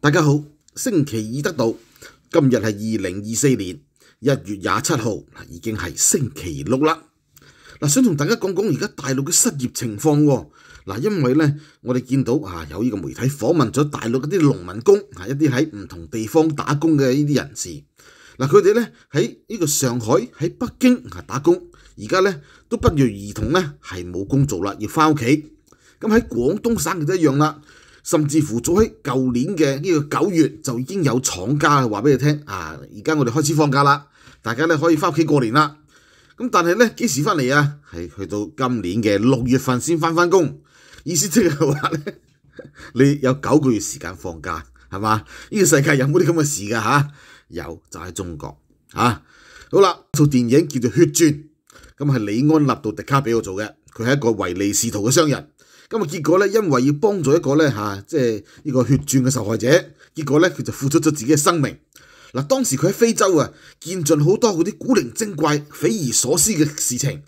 大家好，星期二得到今日系二零二四年一月廿七号，已经系星期六啦。嗱，想同大家讲讲而家大陆嘅失业情况。嗱，因为咧，我哋见到啊有呢个媒体访问咗大陆嗰啲农民工啊，一啲喺唔同地方打工嘅呢啲人士。嗱，佢哋咧喺呢个上海、喺北京啊打工，而家咧都不约而同咧系冇工做啦，要翻屋企。咁喺广东省亦都一样啦。甚至乎早喺舊年嘅呢個九月就已經有廠家話俾你聽啊，而家我哋開始放假啦，大家咧可以翻屋企過年啦。咁但係咧幾時翻嚟啊？係去到今年嘅六月份先翻返工。意思即係話咧，你有九個月時間放假係嘛？呢個世界有冇啲咁嘅事㗎嚇？有就喺中國嚇。好啦，套電影叫做《血鑽》，咁係李安、納杜、迪卡畀我做嘅，佢係一個唯利是圖嘅商人。咁啊，結果咧，因為要幫助一個咧嚇，即係呢個血轉嘅受害者，結果咧，佢就付出咗自己嘅生命。嗱，當時佢喺非洲啊，見盡好多嗰啲古靈精怪、匪夷所思嘅事情。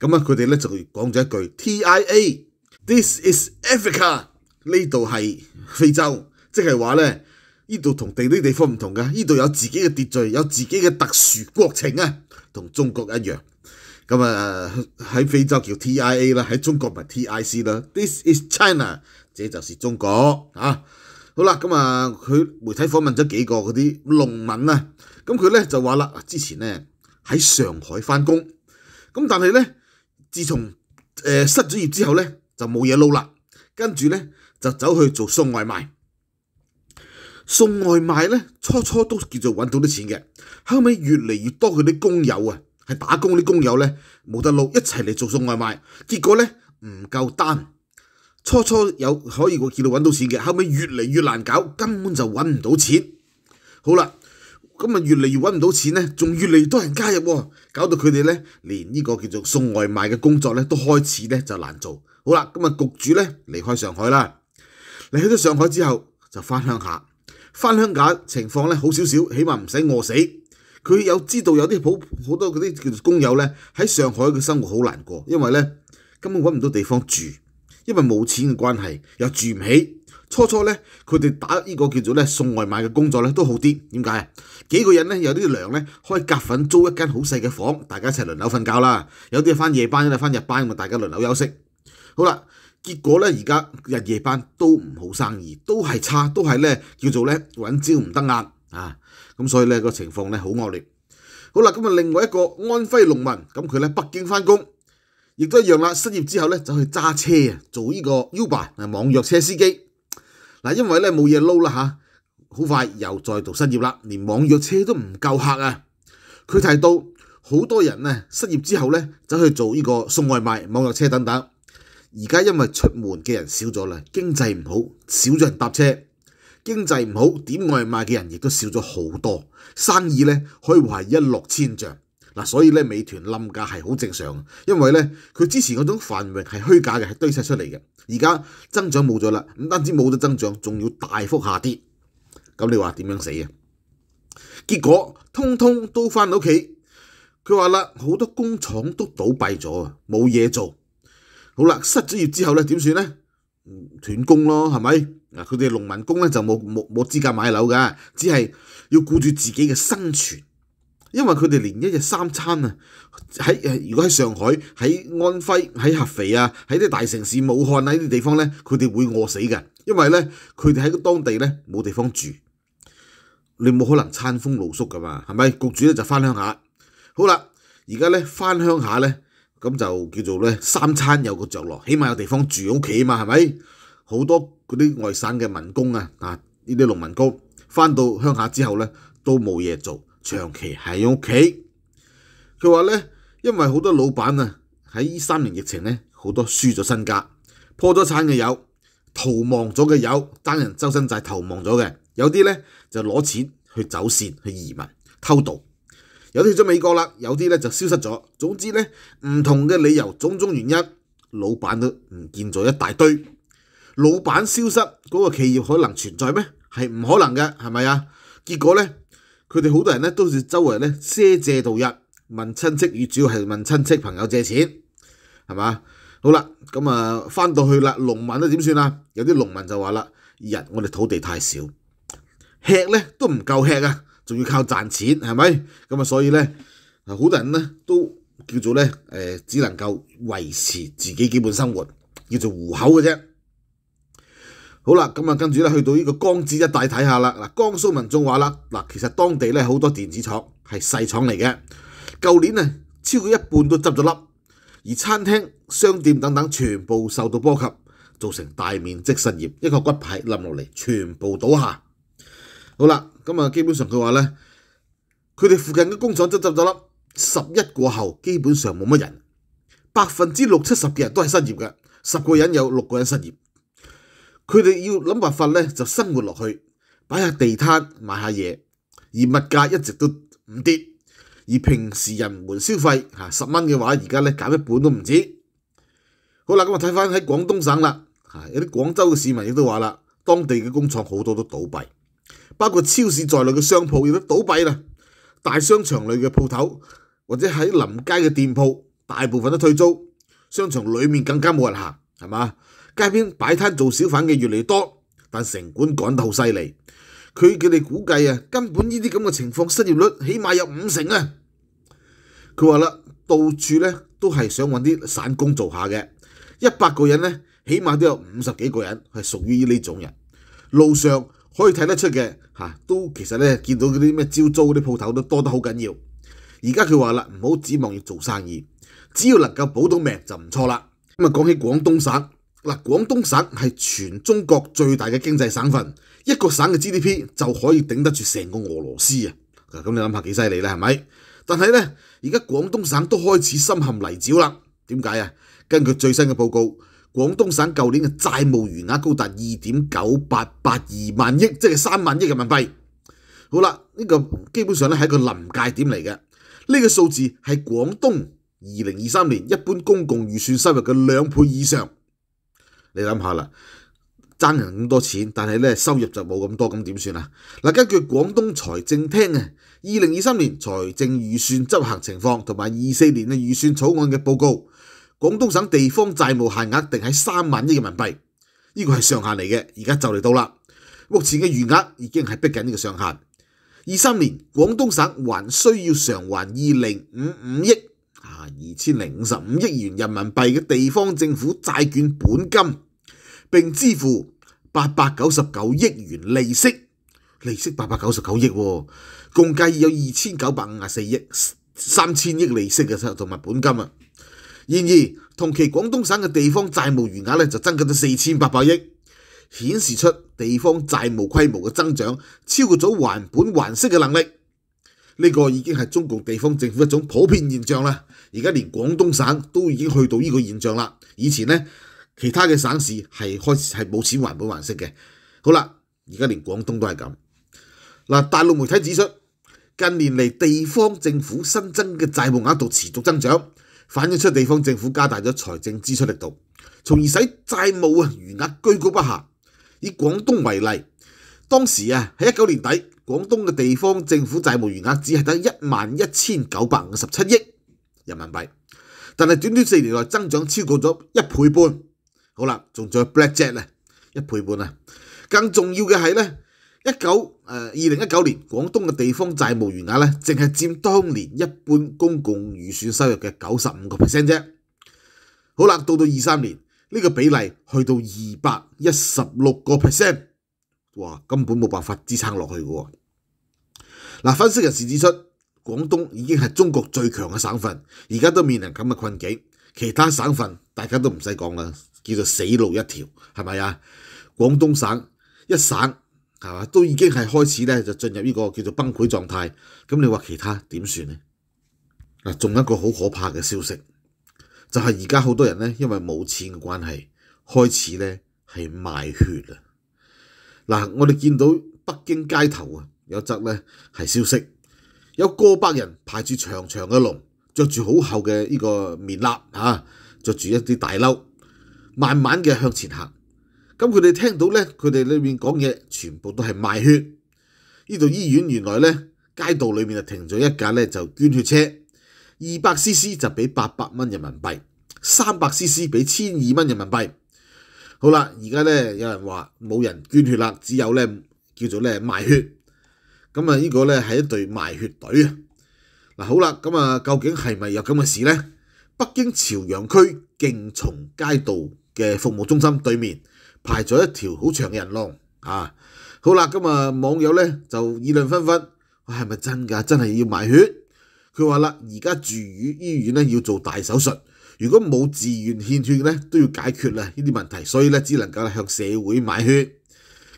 咁啊，佢哋咧就講咗一句 TIA，This is Africa，呢度係非洲，即係話咧，呢度同地啲地方唔同嘅，呢度有自己嘅秩序，有自己嘅特殊國情啊，同中國一樣。咁啊喺非洲叫 TIA 啦，喺中國咪 TIC 啦。This is China，這就是中國啊！好啦，咁啊佢媒體訪問咗幾個嗰啲農民啊，咁佢咧就話啦，之前咧喺上海翻工，咁但係咧，自從誒失咗業之後咧，就冇嘢撈啦，跟住咧就走去做送外賣，送外賣咧初初都叫做揾到啲錢嘅，後屘越嚟越多佢啲工友啊。系打工啲工友咧冇得路一齐嚟做送外卖，结果咧唔够单。初初有可以我见到揾到钱嘅，后屘越嚟越难搞，根本就揾唔到钱。好啦，今日越嚟越揾唔到钱咧，仲越嚟越多人加入，搞到佢哋咧连呢个叫做送外卖嘅工作咧都开始咧就难做。好啦，咁啊局主咧离开上海啦，离开咗上海之后就翻乡下，翻乡下情况咧好少少，起码唔使饿死。佢有知道有啲好好多嗰啲叫做工友咧喺上海嘅生活好難過，因為咧根本揾唔到地方住，因為冇錢嘅關係又住唔起。初初咧佢哋打呢個叫做咧送外賣嘅工作咧都好啲，點解啊？幾個人咧有啲粮咧，可以夾粉租一間好細嘅房，大家一齊輪流瞓覺啦。有啲翻夜班，有啲翻日班，咁大家輪流休息。好啦，結果咧而家日夜班都唔好生意，都係差，都係咧叫做咧揾招唔得啊！啊～咁所以咧個情況咧好惡劣。好啦，咁啊另外一個安徽農民，咁佢咧北京翻工，亦都一樣啦。失業之後咧，就去揸車啊，做呢個 Uber 網約車司機。嗱，因為咧冇嘢撈啦嚇，好快又再度失業啦，連網約車都唔夠客啊。佢提到好多人咧失業之後咧，走去做呢個送外賣、網約車等等。而家因為出門嘅人少咗啦，經濟唔好，少咗人搭車。經濟唔好，點外賣嘅人亦都少咗好多，生意咧以户係一落千丈嗱，所以咧美團冧價係好正常，因為咧佢之前嗰種繁榮係虛假嘅，係堆砌出嚟嘅，而家增長冇咗啦，唔單止冇得增長，仲要大幅下跌，咁你話點樣死啊？結果通通都翻到屋企，佢話啦，好多工廠都倒閉咗啊，冇嘢做，好啦，失咗業之後咧點算咧？斷工咯，係咪？嗱，佢哋農民工咧就冇冇冇資格買樓噶，只係要顧住自己嘅生存，因為佢哋連一日三餐啊喺如果喺上海、喺安徽、喺合肥啊、喺啲大城市、武漢呢啲地方咧，佢哋會餓死嘅，因為咧佢哋喺當地咧冇地方住，你冇可能餐風露宿噶嘛，係咪？焗主咧就翻鄉下，好啦，而家咧翻鄉下咧。咁就叫做咧，三餐有個着落，起碼有地方住屋企啊嘛，係咪？好多嗰啲外省嘅民工啊，啊，呢啲農民工翻到鄉下之後咧，都冇嘢做，長期喺屋企。佢話咧，因為好多老闆啊，喺呢三年疫情咧，好多輸咗身家，破咗產嘅有，逃亡咗嘅有，爭人周身債逃亡咗嘅，有啲咧就攞錢去走線去移民偷渡。有啲去咗美國啦，有啲咧就消失咗。總之咧，唔同嘅理由，種種原因，老闆都唔見咗一大堆。老闆消失嗰個企業可能存在咩？係唔可能嘅，係咪啊？結果咧，佢哋好多人咧都是周圍咧赊借度日，問親戚主要係問親戚朋友借錢，係嘛？好啦，咁啊翻到去啦，農民都點算啊？有啲農民就話啦：，日我哋土地太少，吃咧都唔夠吃啊！仲要靠賺錢係咪？咁啊，所以咧，好多人咧都叫做咧，誒，只能夠維持自己基本生活，叫做糊口嘅啫。好啦，咁啊，跟住咧去到呢個江浙一帶睇下啦。嗱，江蘇民眾話啦，嗱，其實當地咧好多電子廠係細廠嚟嘅，舊年咧超過一半都執咗笠，而餐廳、商店等等全部受到波及，造成大面積失業，一個骨牌冧落嚟，全部倒下。好啦，咁啊，基本上佢話咧，佢哋附近嘅工廠執执咗粒，十一过後基本上冇乜人，百分之六七十嘅人都係失業嘅，十個人有六個人失業。佢哋要諗辦法咧，就生活落去擺下地攤卖下嘢，而物價一直都唔跌，而平時人們消費吓十蚊嘅話，而家咧減一半都唔止。好啦，咁啊睇翻喺廣東省啦，吓有啲廣州嘅市民亦都話啦，當地嘅工廠好多都倒閉。包括超市在内嘅商铺亦都倒闭啦，大商场里嘅铺头或者喺临街嘅店铺，大部分都退租。商场里面更加冇人行，系嘛？街边摆摊做小贩嘅越嚟越多，但城管赶得好犀利。佢佢哋估计啊，根本呢啲咁嘅情况，失业率起码有五成啊。佢话啦，到处咧都系想搵啲散工做下嘅，一百个人咧，起码都有五十几个人系属于呢种人。路上。可以睇得出嘅，嚇都其實咧見到嗰啲咩招租嗰啲鋪頭都多得好緊要。而家佢話啦，唔好指望要做生意，只要能夠保到命就唔錯啦。咁啊講起廣東省，嗱廣東省係全中國最大嘅經濟省份，一個省嘅 GDP 就可以頂得住成個俄羅斯啊！咁你諗下幾犀利啦，係咪？但係咧，而家廣東省都開始深陷泥沼啦。點解啊？根據最新嘅報告。广东省旧年嘅债务余额高达二点九八八二万亿，即系三万亿人民币。好啦，呢个基本上咧系一个临界点嚟嘅。呢个数字系广东二零二三年一般公共预算收入嘅两倍以上。你谂下啦，争人咁多钱，但系咧收入就冇咁多，咁点算啊？嗱，根据广东财政厅啊，二零二三年财政预算执行情况同埋二四年嘅预算草案嘅报告。广东省地方债务限额定喺三万亿人民币，呢个系上限嚟嘅。而家就嚟到啦，目前嘅余额已经系逼紧呢个上限。二三年广东省还需要偿还二零五五亿啊二千零五十五亿元人民币嘅地方政府债券本金，并支付八百九十九亿元利息，利息八百九十九亿，共计有二千九百五十四亿三千亿利息嘅同埋本金啊！然而，同期廣東省嘅地方債務餘額咧就增加咗四千八百億，顯示出地方債務規模嘅增長超過咗還本還息嘅能力。呢個已經係中國地方政府一種普遍現象啦。而家連廣東省都已經去到呢個現象啦。以前呢，其他嘅省市係开始系冇錢還本還息嘅。好啦，而家連廣東都係咁。嗱，大陸媒體指出，近年嚟地方政府新增嘅債務額度持續增長。反映出地方政府加大咗財政支出力度，從而使債務啊餘額居高不下。以廣東為例，當時啊喺一九年底，廣東嘅地方政府債務餘額只係得一萬一千九百五十七億人民幣，但係短短四年內增長超過咗一倍半。好啦，仲有 blackjack 咧，一倍半啊！更重要嘅係咧。一九誒二零一九年，廣東嘅地方債務餘額咧，淨係佔當年一般公共預算收入嘅九十五個 percent 啫。好啦，到到二三年，呢個比例去到二百一十六個 percent，哇，根本冇辦法支撐落去嘅喎。嗱，分析人士指出，廣東已經係中國最強嘅省份，而家都面臨咁嘅困境，其他省份大家都唔使講啦，叫做死路一條，係咪啊？廣東省一省。係嘛？都已經係開始咧，就進入呢個叫做崩潰狀態。咁你話其他點算呢？嗱，仲一個好可怕嘅消息，就係而家好多人咧，因為冇錢嘅關係，開始咧係賣血啊！嗱，我哋見到北京街頭啊，有則咧係消息，有過百人排住長長嘅龍，着住好厚嘅呢個棉笠嚇，著住一啲大褸，慢慢嘅向前行。咁佢哋聽到咧，佢哋裏面講嘢全部都係賣血。呢度醫院原來咧街道裏面就停咗一架咧就捐血車，二百 cc 就俾八百蚊人民幣，三百 cc 俾千二蚊人民幣。好啦，而家咧有人話冇人捐血啦，只有咧叫做咧賣血。咁啊，呢個咧係一隊賣血隊啊。嗱，好啦，咁啊，究竟係咪有咁嘅事咧？北京朝陽區勁松街道嘅服務中心對面。排咗一條好長嘅人龍啊！好啦，今日網友咧就議論紛紛，係咪真㗎？真係要賣血？佢話啦，而家住院醫院咧要做大手術，如果冇自愿獻血咧，都要解決啦呢啲問題，所以咧只能夠向社會賣血。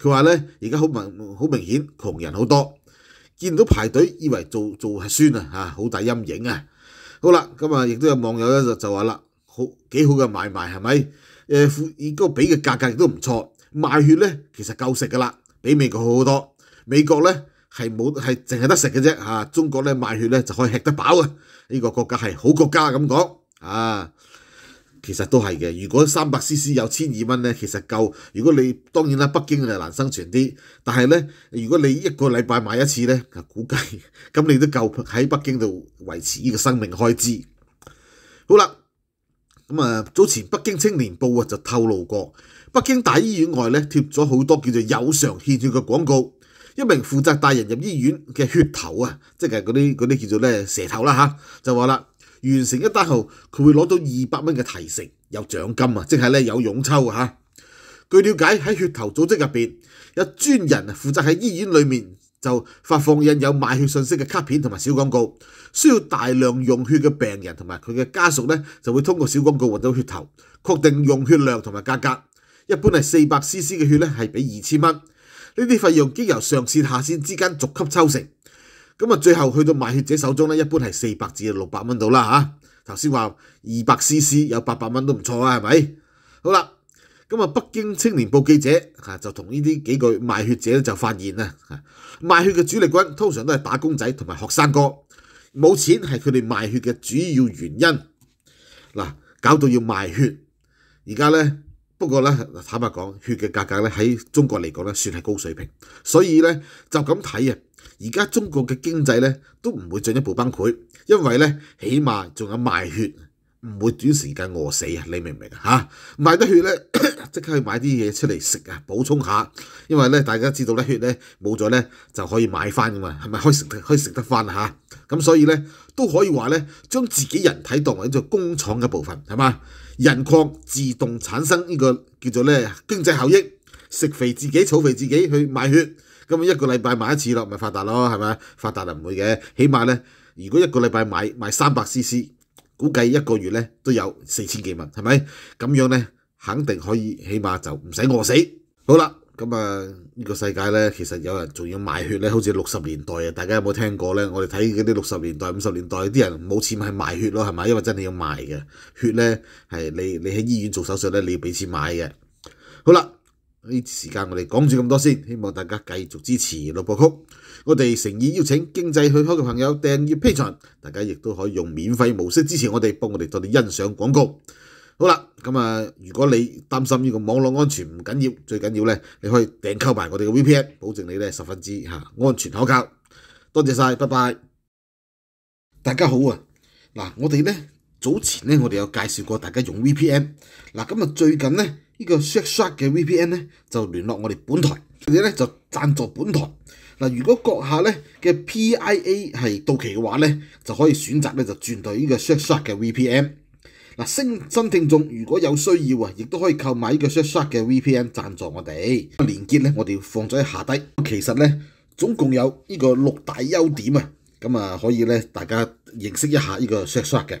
佢話咧，而家好明好明顯，窮人好多，見到排隊以為做做核酸啊，好大陰影啊！好啦，今日亦都有網友咧就話啦，好幾好嘅買賣係咪？誒，而嗰個俾嘅價格亦都唔錯，賣血咧其實夠食噶啦，比美國好好多。美國咧係冇係淨係得食嘅啫嚇，中國咧賣血咧就可以吃得飽啊！呢個國家係好國家咁講啊，其實都係嘅。如果三百 CC 有千二蚊咧，其實夠。如果你當然啦，北京就難生存啲，但係咧，如果你一個禮拜買一次咧，估計咁你都夠喺北京度維持呢個生命開支。好啦。咁啊，早前《北京青年报》就透露过，北京大医院外咧贴咗好多叫做有偿献血嘅广告。一名负责带人入医院嘅血头啊，即系嗰啲嗰啲叫做咧蛇头啦吓，就话啦，完成一单后佢会攞到二百蚊嘅提成，有奖金啊，即系咧有佣抽吓。据了解喺血头组织入边，有专人负责喺医院里面。就發放印有賣血信息嘅卡片同埋小廣告，需要大量用血嘅病人同埋佢嘅家屬咧，就會通過小廣告揾到血頭，確定用血量同埋價格。一般係四百 CC 嘅血咧，係俾二千蚊。呢啲費用經由上線下線之間逐級抽成，咁啊，最後去到賣血者手中咧，一般係四百至六百蚊到啦嚇。頭先話二百 CC 有八百蚊都唔錯啊，係咪？好啦。咁啊！北京青年報記者啊，就同呢啲幾句賣血者就發現啦，賣血嘅主力軍通常都係打工仔同埋學生哥，冇錢係佢哋賣血嘅主要原因。嗱，搞到要賣血，而家咧不過咧坦白講，血嘅價格咧喺中國嚟講咧算係高水平，所以咧就咁睇啊，而家中國嘅經濟咧都唔會進一步崩潰，因為咧起碼仲有賣血。唔会短时间饿死啊！你明唔明啊？吓买得血咧，即刻去买啲嘢出嚟食啊，补充下。因为咧，大家知道咧，血咧冇咗咧就可以买翻噶嘛，系咪可以食得可以食得翻吓咁所以咧都可以话咧，将自己人体当为一个工厂嘅部分，系嘛人矿自动产生呢个叫做咧经济效益，食肥自己储肥自己去买血，咁啊一个礼拜买一次咯，咪发达咯，系咪發发达就唔会嘅，起码咧如果一个礼拜买买三百 CC。估计一个月咧都有四千几萬，系咪？咁样咧，肯定可以，起码就唔使饿死。好啦，咁啊，呢个世界咧，其实有人仲要卖血咧，好似六十年代啊，大家有冇听过咧？我哋睇嗰啲六十年代、五十年代啲人冇钱系卖血咯，系咪？因为真系要卖嘅血咧，系你你喺医院做手术咧，你要俾钱买嘅。好啦。呢时间我哋讲住咁多先，希望大家继续支持六部曲。我哋诚意邀请经济去可嘅朋友订阅 P n 大家亦都可以用免费模式支持我哋，帮我哋多啲欣赏广告。好啦，咁啊，如果你担心呢个网络安全唔紧要，最紧要咧，你可以订购埋我哋嘅 VPN，保证你咧十分之吓安全可靠。多谢晒，拜拜。大家好啊，嗱，我哋咧早前咧我哋有介绍过大家用 VPN，嗱，今日最近咧。呢個 Shut Shut 嘅 VPN 咧就聯絡我哋本台，佢哋咧就贊助本台。嗱，如果閣下咧嘅 PIA 係到期嘅話咧，就可以選擇咧就轉到呢個 Shut Shut 嘅 VPN。嗱，新新聽眾如果有需要啊，亦都可以購買呢個 Shut Shut 嘅 VPN 贊助我哋。連結咧，我哋放咗喺下低。其實咧總共有呢個六大優點啊，咁啊可以咧大家認識一下呢個 Shut Shut 嘅。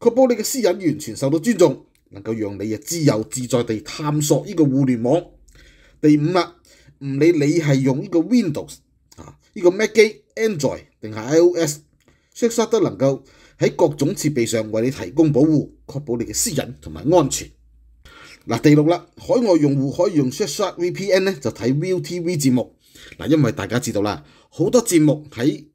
确保你嘅私隐完全受到尊重，能够让你啊自由自在地探索呢个互联网。第五啦，唔理你系用呢个 Windows 啊，呢个 Mac 机、Android 定系 iOS，Shadow 都能够喺各种设备上为你提供保护，确保你嘅私隐同埋安全。嗱，第六啦，海外用户可以用 s h a h o t VPN 咧，就睇 v e u TV 节目。嗱，因为大家知道啦，好多节目喺